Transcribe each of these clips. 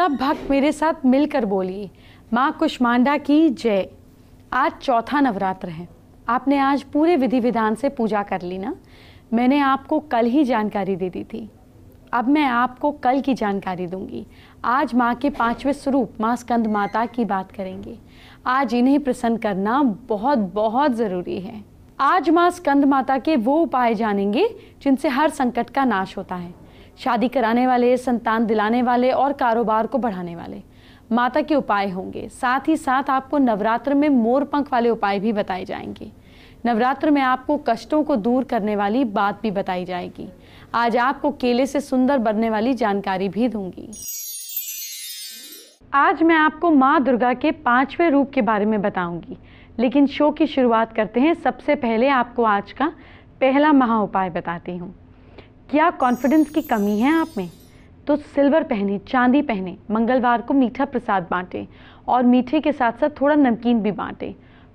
सब भक्त मेरे साथ मिलकर बोलिए माँ कुष्मांडा की जय आज चौथा नवरात्र है आपने आज पूरे विधि विधान से पूजा कर ली ना मैंने आपको कल ही जानकारी दे दी थी अब मैं आपको कल की जानकारी दूंगी आज माँ के पांचवें स्वरूप माँ स्कंद माता की बात करेंगे आज इन्हें प्रसन्न करना बहुत बहुत ज़रूरी है आज माँ स्कंद माता के वो उपाय जानेंगे जिनसे हर संकट का नाश होता है शादी कराने वाले संतान दिलाने वाले और कारोबार को बढ़ाने वाले माता के उपाय होंगे साथ ही साथ आपको नवरात्र में मोर पंख वाले उपाय भी बताए जाएंगे नवरात्र में आपको कष्टों को दूर करने वाली बात भी बताई जाएगी आज आपको केले से सुंदर बनने वाली जानकारी भी दूंगी आज मैं आपको माँ दुर्गा के पांचवें रूप के बारे में बताऊंगी लेकिन शो की शुरुआत करते हैं सबसे पहले आपको आज का पहला महा उपाय बताती हूँ क्या कॉन्फिडेंस की कमी है आप में तो सिल्वर पहने चांदी पहने मंगलवार को मीठा प्रसाद बांटें और मीठे के साथ साथ थोड़ा नमकीन भी बांटें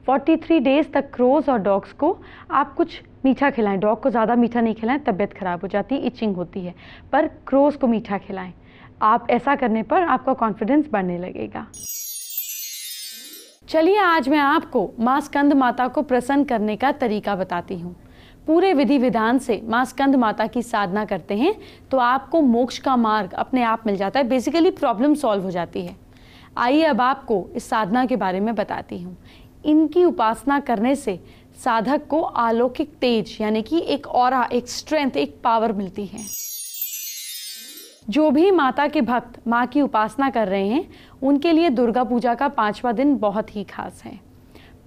43 डेज़ तक क्रोज़ और डॉग्स को आप कुछ मीठा खिलाएं डॉग को ज़्यादा मीठा नहीं खिलाएं तबीयत ख़राब हो जाती है इचिंग होती है पर क्रोज़ को मीठा खिलाएं आप ऐसा करने पर आपका कॉन्फिडेंस बढ़ने लगेगा चलिए आज मैं आपको माँ स्कंद माता को प्रसन्न करने का तरीका बताती हूँ पूरे विधि विधान से माँ स्कंद माता की साधना करते हैं तो आपको मोक्ष का मार्ग अपने आप मिल जाता है बेसिकली प्रॉब्लम सॉल्व हो जाती है आइए अब आपको इस साधना के बारे में बताती हूँ इनकी उपासना करने से साधक को अलौकिक तेज यानी कि एक और एक स्ट्रेंथ एक पावर मिलती है जो भी माता के भक्त माँ की उपासना कर रहे हैं उनके लिए दुर्गा पूजा का पांचवा दिन बहुत ही खास है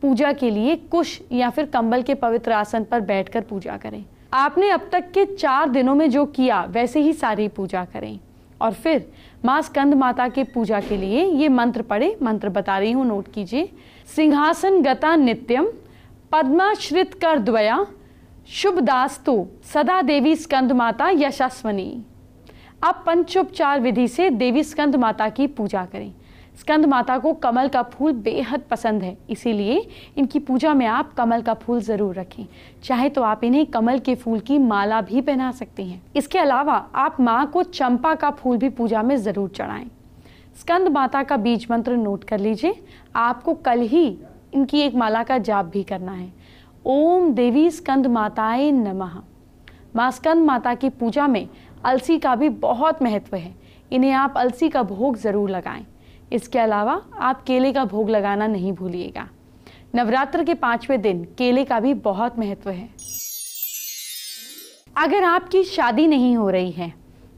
पूजा के लिए कुश या फिर कंबल के पवित्र आसन पर बैठकर पूजा करें आपने अब तक के चार दिनों में जो किया वैसे ही सारी पूजा करें और फिर माँ स्कंद माता के पूजा के लिए ये मंत्र पढ़े मंत्र बता रही हूँ नोट कीजिए सिंहासन गता नित्यम पद्माश्रित कर द्वया शुभ दास्तु सदा देवी स्कंद माता यशस्वनी आप पंचोपचार विधि से देवी स्कंद माता की पूजा करें स्कंद माता को कमल का फूल बेहद पसंद है इसीलिए इनकी पूजा में आप कमल का फूल ज़रूर रखें चाहे तो आप इन्हें कमल के फूल की माला भी पहना सकते हैं इसके अलावा आप माँ को चंपा का फूल भी पूजा में ज़रूर चढ़ाए स्कंद माता का बीज मंत्र नोट कर लीजिए आपको कल ही इनकी एक माला का जाप भी करना है ओम देवी स्कंद माताए नमः माँ स्कंद माता की पूजा में अलसी का भी बहुत महत्व है इन्हें आप अलसी का भोग ज़रूर लगाएं इसके अलावा आप केले का भोग लगाना नहीं भूलिएगा नवरात्र के पांचवें दिन केले का भी बहुत महत्व है अगर आपकी शादी नहीं हो रही है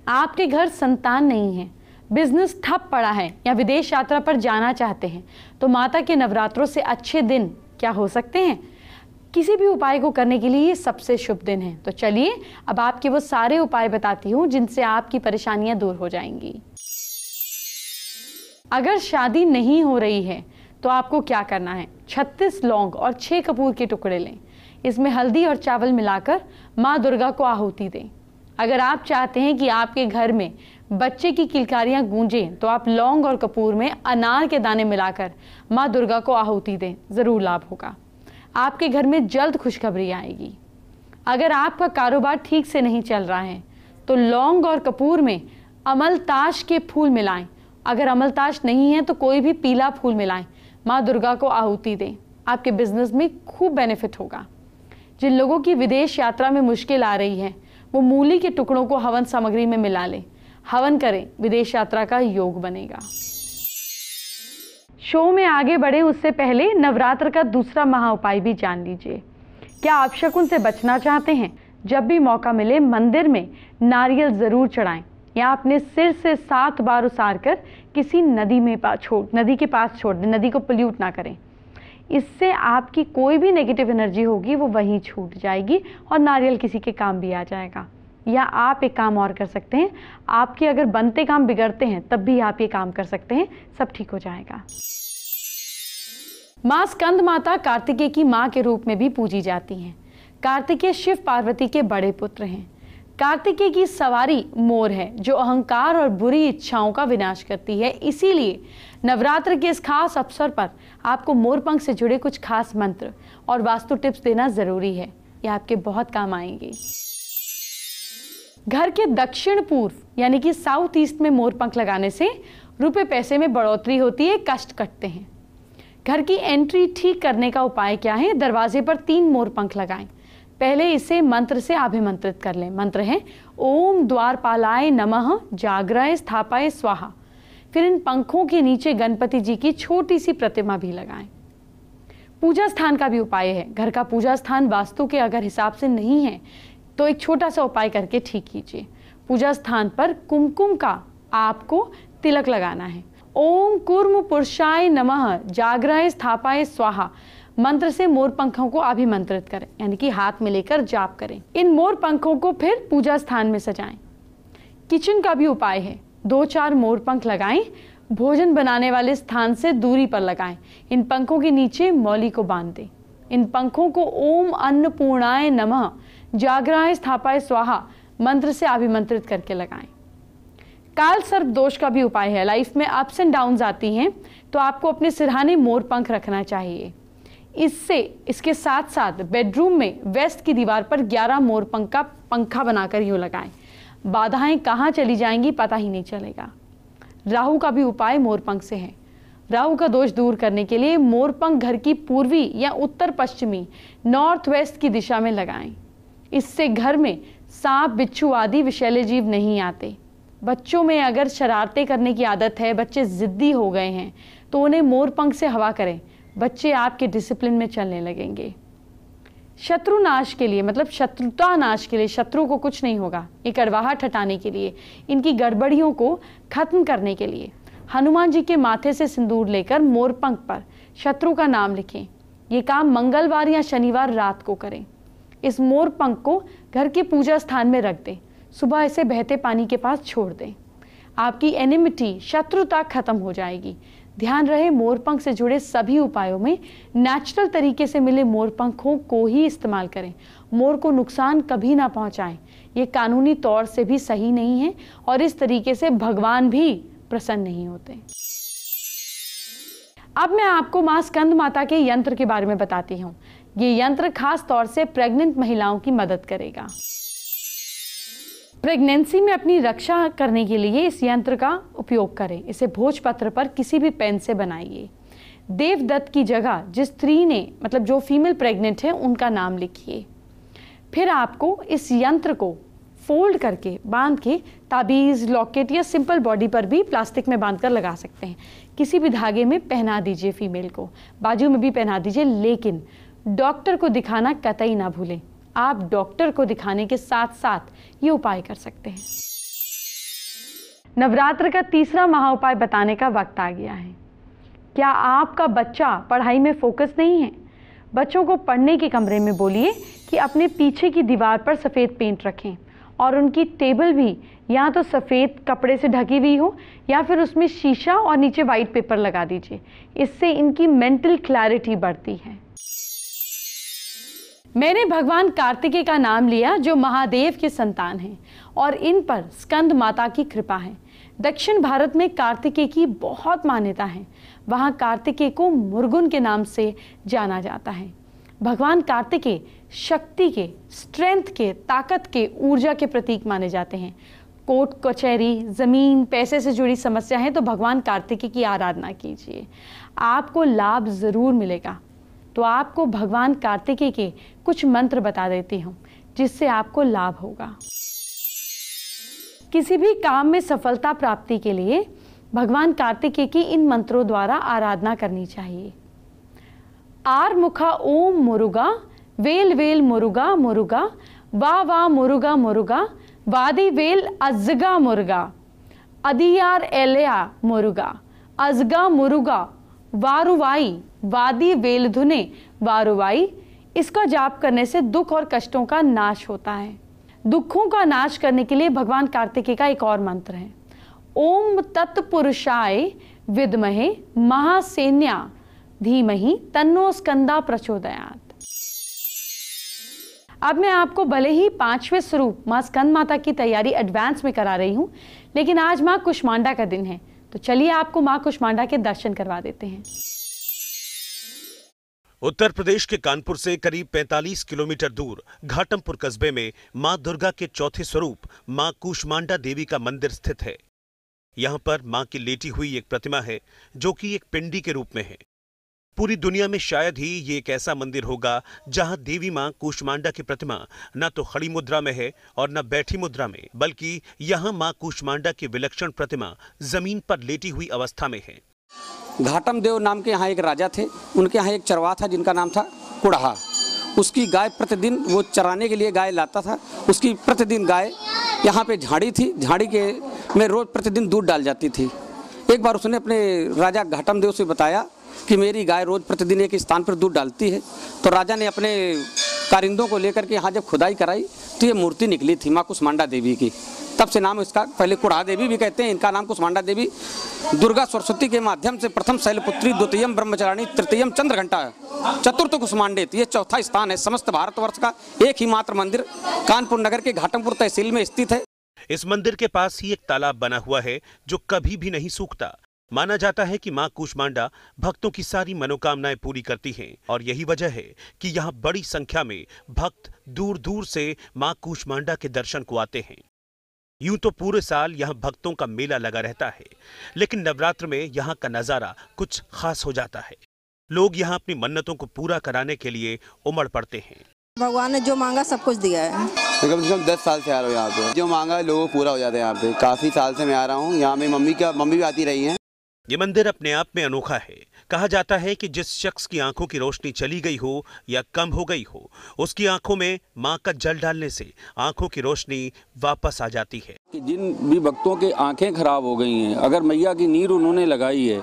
आपके घर संतान नहीं है बिजनेस ठप पड़ा है या विदेश यात्रा पर जाना चाहते हैं तो माता के नवरात्रों से अच्छे दिन क्या हो सकते हैं किसी भी उपाय को करने के लिए ये सबसे शुभ दिन है तो चलिए अब आपके वो सारे उपाय बताती हूँ जिनसे आपकी परेशानियाँ दूर हो जाएंगी अगर शादी नहीं हो रही है तो आपको क्या करना है 36 लौंग और 6 कपूर के टुकड़े लें इसमें हल्दी और चावल मिलाकर माँ दुर्गा को आहूति दें अगर आप चाहते हैं कि आपके घर में बच्चे की किलकारियाँ गूंजें तो आप लौंग और कपूर में अनार के दाने मिलाकर माँ दुर्गा को आहूति दें ज़रूर लाभ होगा आपके घर में जल्द खुशखबरी आएगी अगर आपका कारोबार ठीक से नहीं चल रहा है तो लौंग और कपूर में अमल ताश के फूल मिलाएं अगर अमलताश नहीं है तो कोई भी पीला फूल मिलाएं माँ दुर्गा को आहुति दें आपके बिजनेस में खूब बेनिफिट होगा जिन लोगों की विदेश यात्रा में मुश्किल आ रही है वो मूली के टुकड़ों को हवन सामग्री में मिला लें हवन करें विदेश यात्रा का योग बनेगा शो में आगे बढ़े उससे पहले नवरात्र का दूसरा महा उपाय भी जान लीजिए क्या आप शकुन से बचना चाहते हैं जब भी मौका मिले मंदिर में नारियल ज़रूर चढ़ाएं या अपने सिर से सात बार उसार कर किसी नदी में छोड़ नदी के पास छोड़ दें नदी को पोल्यूट ना करें इससे आपकी कोई भी नेगेटिव एनर्जी होगी वो वहीं छूट जाएगी और नारियल किसी के काम भी आ जाएगा या आप एक काम और कर सकते हैं आपके अगर बनते काम बिगड़ते हैं तब भी आप ये काम कर सकते हैं सब ठीक हो जाएगा माँ स्कंद माता कार्तिकेय की माँ के रूप में भी पूजी जाती हैं कार्तिकेय शिव पार्वती के बड़े पुत्र हैं कार्तिकेय की सवारी मोर है जो अहंकार और बुरी इच्छाओं का विनाश करती है इसीलिए नवरात्र के इस खास अवसर पर आपको मोरपंख से जुड़े कुछ खास मंत्र और वास्तु टिप्स देना ज़रूरी है ये आपके बहुत काम आएंगे घर के दक्षिण पूर्व यानी कि साउथ ईस्ट में मोरपंख लगाने से रुपए पैसे में बढ़ोतरी होती है कष्ट कटते हैं घर की एंट्री ठीक करने का उपाय क्या है दरवाजे पर तीन मोरपंख लगाएं पहले इसे मंत्र से अभिमंत्रित कर लें मंत्र हैं ओम द्वारपालाय नमः जागराय स्थापाय स्वाहा फिर इन पंखों के नीचे गणपति जी की छोटी सी प्रतिमा भी लगाएं पूजा स्थान का भी उपाय है घर का पूजा स्थान वास्तु के अगर हिसाब से नहीं है तो एक छोटा सा उपाय करके ठीक कीजिए पूजा स्थान पर कुमकुम का आपको तिलक लगाना है ओम कुर्म पुरुषाय नमः जागराय स्थापाय स्वाहा मंत्र से मोर पंखों को अभिमंत्रित करें यानी कि हाथ में लेकर जाप करें इन मोर पंखों को फिर पूजा स्थान में सजाएं किचन का भी उपाय है दो चार मोर पंख लगाएं भोजन बनाने वाले स्थान से दूरी पर लगाएं इन पंखों के नीचे मौली को बांध दें इन पंखों को ओम अन्नपूर्णाय नमः जागराय स्थापाय स्वाहा मंत्र से अभिमंत्रित करके लगाएं काल सर्प दोष का भी उपाय है लाइफ में अप्स एंड डाउन आती हैं तो आपको अपने सिरहाने मोर पंख रखना चाहिए इससे इसके साथ साथ बेडरूम में वेस्ट की दीवार पर 11 मोर पंखा पंखा बनाकर यूँ लगाएं बाधाएं कहाँ चली जाएंगी पता ही नहीं चलेगा राहु का भी उपाय मोरपंख से है राहु का दोष दूर करने के लिए मोरपंख घर की पूर्वी या उत्तर पश्चिमी नॉर्थ वेस्ट की दिशा में लगाएं इससे घर में सांप बिच्छू आदि विषैले जीव नहीं आते बच्चों में अगर शरारतें करने की आदत है बच्चे ज़िद्दी हो गए हैं तो उन्हें मोरपंख से हवा करें बच्चे आपके डिसिप्लिन में चलने लगेंगे शत्रु नाश के लिए मतलब शत्रुता नाश के लिए शत्रु को कुछ नहीं होगा ये कड़वाहट हटाने के लिए इनकी गड़बड़ियों को खत्म करने के लिए हनुमान जी के माथे से सिंदूर लेकर मोरपंख पर शत्रु का नाम लिखें ये काम मंगलवार या शनिवार रात को करें इस मोरपंख को घर के पूजा स्थान में रख दें सुबह इसे बहते पानी के पास छोड़ दें आपकी एनिमिटी शत्रुता खत्म हो जाएगी ध्यान रहे मोरपंख से जुड़े सभी उपायों में नेचुरल तरीके से मिले मोरपंखों को ही इस्तेमाल करें मोर को नुकसान कभी ना पहुंचाएं ये कानूनी तौर से भी सही नहीं है और इस तरीके से भगवान भी प्रसन्न नहीं होते अब मैं आपको मां स्कंद माता के यंत्र के बारे में बताती हूँ ये यंत्र खास तौर से प्रेग्नेंट महिलाओं की मदद करेगा प्रेगनेंसी में अपनी रक्षा करने के लिए इस यंत्र का उपयोग करें इसे भोजपत्र पर किसी भी पेन से बनाइए देवदत्त की जगह जिस स्त्री ने मतलब जो फीमेल प्रेग्नेंट है उनका नाम लिखिए फिर आपको इस यंत्र को फोल्ड करके बांध के ताबीज़ लॉकेट या सिंपल बॉडी पर भी प्लास्टिक में बांध कर लगा सकते हैं किसी भी धागे में पहना दीजिए फीमेल को बाजू में भी पहना दीजिए लेकिन डॉक्टर को दिखाना कतई ना भूलें आप डॉक्टर को दिखाने के साथ साथ ये उपाय कर सकते हैं नवरात्र का तीसरा महा उपाय बताने का वक्त आ गया है क्या आपका बच्चा पढ़ाई में फोकस नहीं है बच्चों को पढ़ने के कमरे में बोलिए कि अपने पीछे की दीवार पर सफ़ेद पेंट रखें और उनकी टेबल भी या तो सफ़ेद कपड़े से ढकी हुई हो या फिर उसमें शीशा और नीचे वाइट पेपर लगा दीजिए इससे इनकी मेंटल क्लैरिटी बढ़ती है मैंने भगवान कार्तिकेय का नाम लिया जो महादेव के संतान हैं और इन पर स्कंद माता की कृपा है दक्षिण भारत में कार्तिकेय की बहुत मान्यता है वहाँ कार्तिकेय को मुर्गुन के नाम से जाना जाता है भगवान कार्तिकेय शक्ति के स्ट्रेंथ के ताकत के ऊर्जा के प्रतीक माने जाते हैं कोर्ट कचहरी ज़मीन पैसे से जुड़ी समस्या है तो भगवान कार्तिकेय की आराधना कीजिए आपको लाभ ज़रूर मिलेगा तो आपको भगवान कार्तिकेय के कुछ मंत्र बता देती हूँ जिससे आपको लाभ होगा किसी भी काम में सफलता प्राप्ति के लिए भगवान कार्तिकेय की इन मंत्रों द्वारा आराधना करनी चाहिए आर मुखा ओम मुरुगा वेल वेल मुरुगा मुरुगा वा वा मुरुगा मुरुगा वादी वेल अजगा मुरुगा अदियार एलिया मुरुगा अजगा मुरुगा वारुवाई वादी वेलधुने वारुवाई इसका जाप करने से दुख और कष्टों का नाश होता है दुखों का नाश करने के लिए भगवान कार्तिकेय का एक और मंत्र है ओम तत्पुरुषाय विदमहे महासेन्या धीमहि तन्नो स्कंदा प्रचोदयात अब मैं आपको भले ही पांचवें स्वरूप माँ स्कंद माता की तैयारी एडवांस में करा रही हूँ लेकिन आज माँ कुष्मांडा का दिन है तो चलिए आपको माँ कुष्मांडा के दर्शन करवा देते हैं उत्तर प्रदेश के कानपुर से करीब 45 किलोमीटर दूर घाटमपुर कस्बे में मां दुर्गा के चौथे स्वरूप मां कुष्मांडा देवी का मंदिर स्थित है यहाँ पर मां की लेटी हुई एक प्रतिमा है जो कि एक पिंडी के रूप में है पूरी दुनिया में शायद ही ये एक ऐसा मंदिर होगा जहां देवी मां कुष्मांडा की प्रतिमा न तो खड़ी मुद्रा में है और न बैठी मुद्रा में बल्कि यहां मां कुष्मांडा की विलक्षण प्रतिमा जमीन पर लेटी हुई अवस्था में है घाटम देव नाम के यहाँ एक राजा थे उनके यहाँ एक चरवा था जिनका नाम था कुड़हा उसकी गाय प्रतिदिन वो चराने के लिए गाय लाता था उसकी प्रतिदिन गाय यहाँ पे झाड़ी थी झाड़ी के में रोज़ प्रतिदिन दूध डाल जाती थी एक बार उसने अपने राजा घाटम देव से बताया कि मेरी गाय रोज़ प्रतिदिन एक स्थान पर दूध डालती है तो राजा ने अपने कारिंदों को लेकर के यहाँ जब खुदाई कराई तो ये मूर्ति निकली थी माँ कुष्मांडा देवी की तब से नाम इसका पहले कुड़ा देवी भी कहते हैं इनका नाम कुष्मांडा देवी दुर्गा सरस्वती के माध्यम से प्रथम शैलपुत्री द्वितीय ब्रह्मचारिणी तृतीय चंद्र घंटा चतुर्थ कुष्मांडे तो ये चौथा स्थान है समस्त भारतवर्ष का एक ही मात्र मंदिर कानपुर नगर के घाटमपुर तहसील में स्थित है इस मंदिर के पास ही एक तालाब बना हुआ है जो कभी भी नहीं सूखता माना जाता है कि मां कूष्मांडा भक्तों की सारी मनोकामनाएं पूरी करती हैं और यही वजह है कि यहां बड़ी संख्या में भक्त दूर दूर से मां कूष्मांडा के दर्शन को आते हैं यूं तो पूरे साल यहां भक्तों का मेला लगा रहता है लेकिन नवरात्र में यहां का नज़ारा कुछ खास हो जाता है लोग यहां अपनी मन्नतों को पूरा कराने के लिए उमड़ पड़ते हैं भगवान ने जो मांगा सब कुछ दिया है तो कम से कम दस साल से आ रहा हूँ यहाँ पे जो मांगा है लोगों पूरा हो जाता है यहाँ पे काफ़ी साल से मैं आ रहा हूँ यहाँ मेरी मम्मी का मम्मी भी आती रही है ये मंदिर अपने आप में अनोखा है कहा जाता है कि जिस शख्स की आंखों की रोशनी चली गई हो या कम हो गई हो उसकी आंखों में माँ का जल डालने से आंखों की रोशनी वापस आ जाती है कि जिन भी भक्तों के आंखें खराब हो गई हैं अगर मैया की नीर उन्होंने लगाई है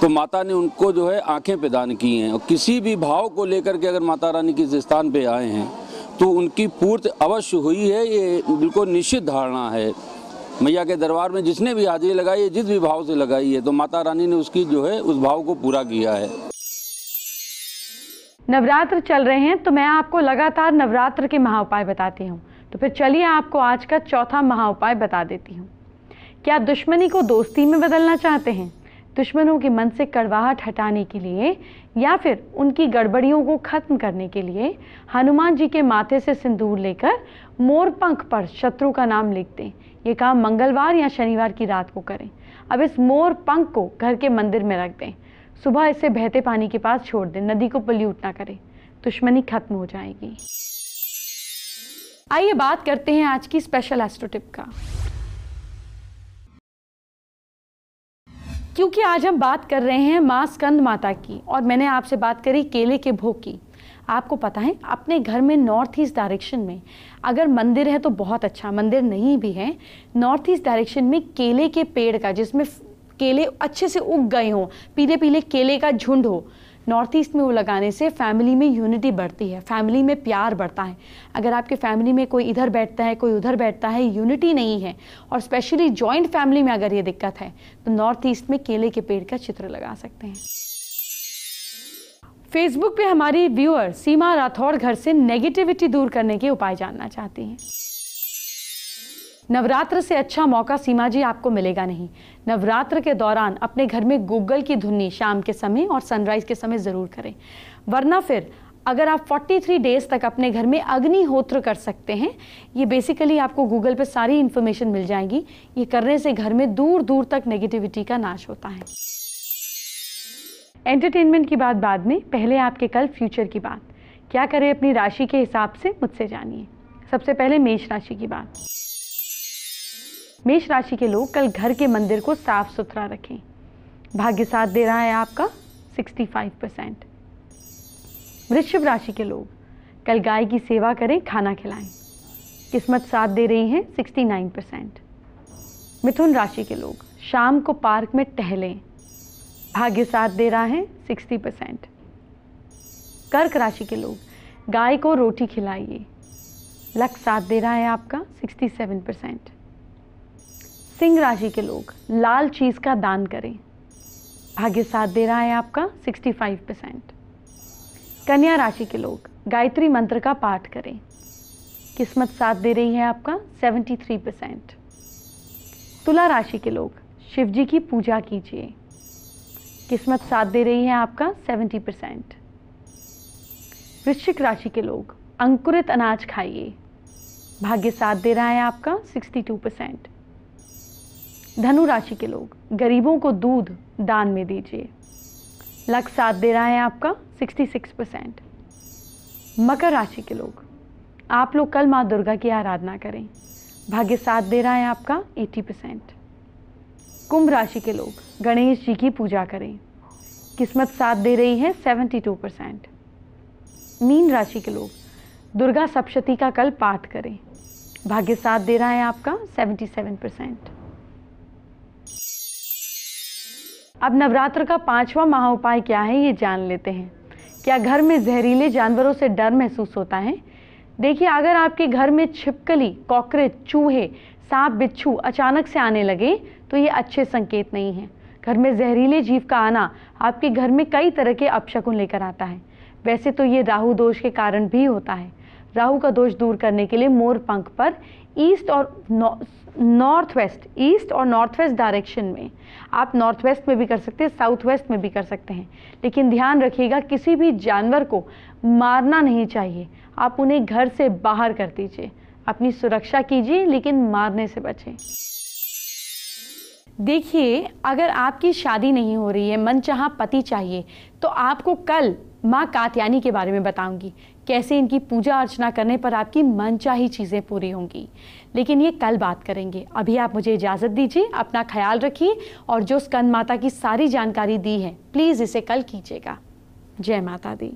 तो माता ने उनको जो है आंखें प्रदान की हैं और किसी भी भाव को लेकर के अगर माता रानी किस स्थान पर आए हैं तो उनकी पूर्ति अवश्य हुई है ये बिल्कुल निश्चित धारणा है मैया के दरबार में जिसने भी हाजिरी लगाई है जिस भी भाव से लगाई है तो माता रानी ने उसकी जो है उस भाव को पूरा किया है नवरात्र चल रहे हैं तो मैं आपको लगातार नवरात्र के महा उपाय बताती हूँ तो फिर चलिए आपको आज का चौथा महा उपाय बता देती हूँ क्या दुश्मनी को दोस्ती में बदलना चाहते हैं दुश्मनों के मन से कड़वाहट हटाने के लिए या फिर उनकी गड़बड़ियों को खत्म करने के लिए हनुमान जी के माथे से सिंदूर लेकर मोरपंख पर शत्रु का नाम लिख दें ये काम मंगलवार या शनिवार की रात को करें अब इस मोर पंख को घर के मंदिर में रख दें सुबह इसे बहते पानी के पास छोड़ दें नदी को पल्यूट ना करें दुश्मनी खत्म हो जाएगी आइए बात करते हैं आज की स्पेशल एस्ट्रोटिप का क्योंकि आज हम बात कर रहे हैं मां स्कंद माता की और मैंने आपसे बात करी केले के भोग की आपको पता है अपने घर में नॉर्थ ईस्ट डायरेक्शन में अगर मंदिर है तो बहुत अच्छा मंदिर नहीं भी है नॉर्थ ईस्ट डायरेक्शन में केले के पेड़ का जिसमें केले अच्छे से उग गए हों पीले पीले केले का झुंड हो नॉर्थ ईस्ट में वो लगाने से फैमिली में यूनिटी बढ़ती है फैमिली में प्यार बढ़ता है अगर आपके फैमिली में कोई इधर बैठता है कोई उधर बैठता है यूनिटी नहीं है और स्पेशली जॉइंट फैमिली में अगर ये दिक्कत है तो नॉर्थ ईस्ट में केले के पेड़ का चित्र लगा सकते हैं फेसबुक पे हमारी व्यूअर सीमा राठौड़ घर से नेगेटिविटी दूर करने के उपाय जानना चाहती हैं नवरात्र से अच्छा मौका सीमा जी आपको मिलेगा नहीं नवरात्र के दौरान अपने घर में गूगल की धुनी शाम के समय और सनराइज के समय ज़रूर करें वरना फिर अगर आप 43 डेज तक अपने घर में अग्निहोत्र कर सकते हैं ये बेसिकली आपको गूगल पर सारी इन्फॉर्मेशन मिल जाएगी ये करने से घर में दूर दूर तक नेगेटिविटी का नाश होता है एंटरटेनमेंट की बात बाद में पहले आपके कल फ्यूचर की बात क्या करें अपनी राशि के हिसाब से मुझसे जानिए सबसे पहले मेष राशि की बात मेष राशि के लोग कल घर के मंदिर को साफ सुथरा रखें भाग्य साथ दे रहा है आपका 65 परसेंट वृषभ राशि के लोग कल गाय की सेवा करें खाना खिलाएं किस्मत साथ दे रही है 69 परसेंट मिथुन राशि के लोग शाम को पार्क में टहलें भाग्य साथ दे रहा है सिक्सटी परसेंट कर्क राशि के लोग गाय को रोटी खिलाइए लक साथ दे रहा है आपका सिक्सटी सेवन परसेंट सिंह राशि के लोग लाल चीज़ का दान करें भाग्य साथ दे रहा है आपका सिक्सटी फाइव परसेंट कन्या राशि के लोग गायत्री मंत्र का पाठ करें किस्मत साथ दे रही है आपका सेवेंटी थ्री परसेंट तुला राशि के लोग शिव जी की पूजा कीजिए किस्मत साथ दे रही है आपका 70 परसेंट वृश्चिक राशि के लोग अंकुरित अनाज खाइए भाग्य साथ दे रहा है आपका 62 परसेंट धनु राशि के लोग गरीबों को दूध दान में दीजिए लक साथ दे रहा है आपका 66 परसेंट मकर राशि के लोग आप लोग कल माँ दुर्गा की आराधना करें भाग्य साथ दे रहा है आपका 80 परसेंट कुंभ राशि के लोग गणेश जी की पूजा करें किस्मत साथ दे रही है 72 परसेंट मीन राशि के लोग दुर्गा सप्शती का कल पाठ करें भाग्य साथ दे रहा है आपका 77 परसेंट अब नवरात्र का पांचवा महा उपाय क्या है ये जान लेते हैं क्या घर में जहरीले जानवरों से डर महसूस होता है देखिए अगर आपके घर में छिपकली कॉकरेच चूहे सांप बिच्छू अचानक से आने लगे तो ये अच्छे संकेत नहीं हैं घर में जहरीले जीव का आना आपके घर में कई तरह के अपशकुन लेकर आता है वैसे तो ये राहु दोष के कारण भी होता है राहु का दोष दूर करने के लिए मोर पंख पर ईस्ट और नॉर्थ वेस्ट ईस्ट और नॉर्थ वेस्ट डायरेक्शन में आप नॉर्थ वेस्ट में भी कर सकते हैं साउथ वेस्ट में भी कर सकते हैं लेकिन ध्यान रखिएगा किसी भी जानवर को मारना नहीं चाहिए आप उन्हें घर से बाहर कर दीजिए अपनी सुरक्षा कीजिए लेकिन मारने से बचें देखिए अगर आपकी शादी नहीं हो रही है मन चाह पति चाहिए तो आपको कल माँ कात्यानी के बारे में बताऊंगी कैसे इनकी पूजा अर्चना करने पर आपकी मनचाही चीज़ें पूरी होंगी लेकिन ये कल बात करेंगे अभी आप मुझे इजाज़त दीजिए अपना ख्याल रखिए और जो स्कंद माता की सारी जानकारी दी है प्लीज़ इसे कल कीजिएगा जय माता दी